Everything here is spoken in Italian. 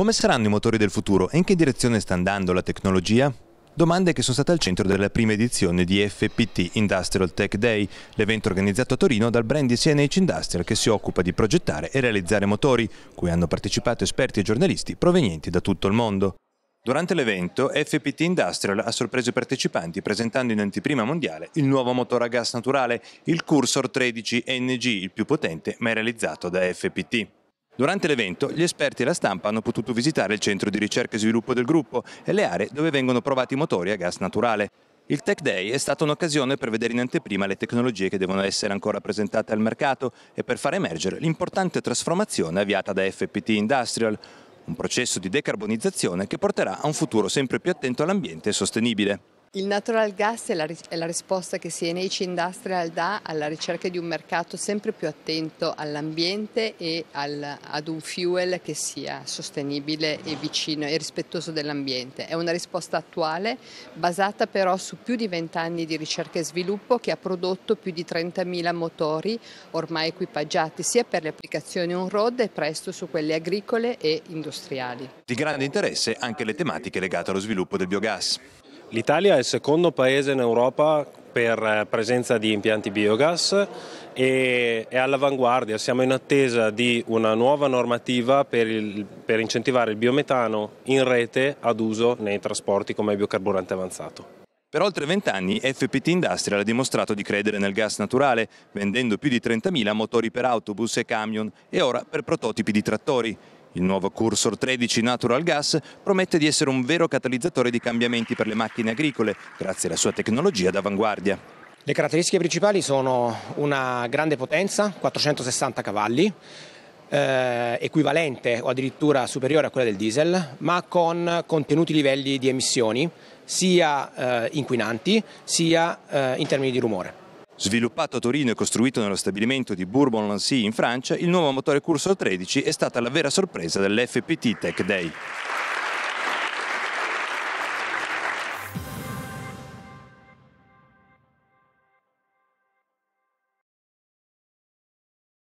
Come saranno i motori del futuro e in che direzione sta andando la tecnologia? Domande che sono state al centro della prima edizione di FPT Industrial Tech Day, l'evento organizzato a Torino dal brand CNH Industrial che si occupa di progettare e realizzare motori, cui hanno partecipato esperti e giornalisti provenienti da tutto il mondo. Durante l'evento, FPT Industrial ha sorpreso i partecipanti presentando in anteprima mondiale il nuovo motore a gas naturale, il Cursor 13 NG, il più potente mai realizzato da FPT. Durante l'evento gli esperti e la stampa hanno potuto visitare il centro di ricerca e sviluppo del gruppo e le aree dove vengono provati i motori a gas naturale. Il Tech Day è stata un'occasione per vedere in anteprima le tecnologie che devono essere ancora presentate al mercato e per far emergere l'importante trasformazione avviata da FPT Industrial, un processo di decarbonizzazione che porterà a un futuro sempre più attento all'ambiente e sostenibile. Il natural gas è la, è la, risposta che CNH Industrial dà alla ricerca di un mercato sempre più attento all'ambiente e al, ad un fuel che sia sostenibile e vicino e rispettoso dell'ambiente. È una risposta attuale basata però su più di 20 anni di ricerca e sviluppo che ha prodotto più di 30.000 motori ormai equipaggiati sia per le applicazioni on-road e presto su quelle agricole e industriali. Di grande interesse anche le tematiche legate allo sviluppo del biogas. L'Italia è il secondo paese in Europa per eh, presenza di impianti biogas e è all'avanguardia, siamo in attesa di una nuova normativa per, il, per incentivare il biometano in rete ad uso nei trasporti come biocarburante avanzato. Per oltre vent'anni FPT Industrial ha dimostrato di credere nel gas naturale, vendendo più di 30.000 motori per autobus e camion e ora per prototipi di trattori. Il nuovo Cursor 13 Natural Gas promette di essere un vero catalizzatore di cambiamenti per le macchine agricole, grazie alla sua tecnologia d'avanguardia. Le caratteristiche principali sono una grande potenza, 460 cavalli, eh, equivalente o addirittura superiore a quella del diesel, ma con contenuti livelli di emissioni sia eh, inquinanti sia eh, in termini di rumore. Sviluppato a Torino e costruito nello stabilimento di Bourbon-Lancy in Francia, il nuovo motore Cursor 13 è stata la vera sorpresa dell'FPT Tech Day.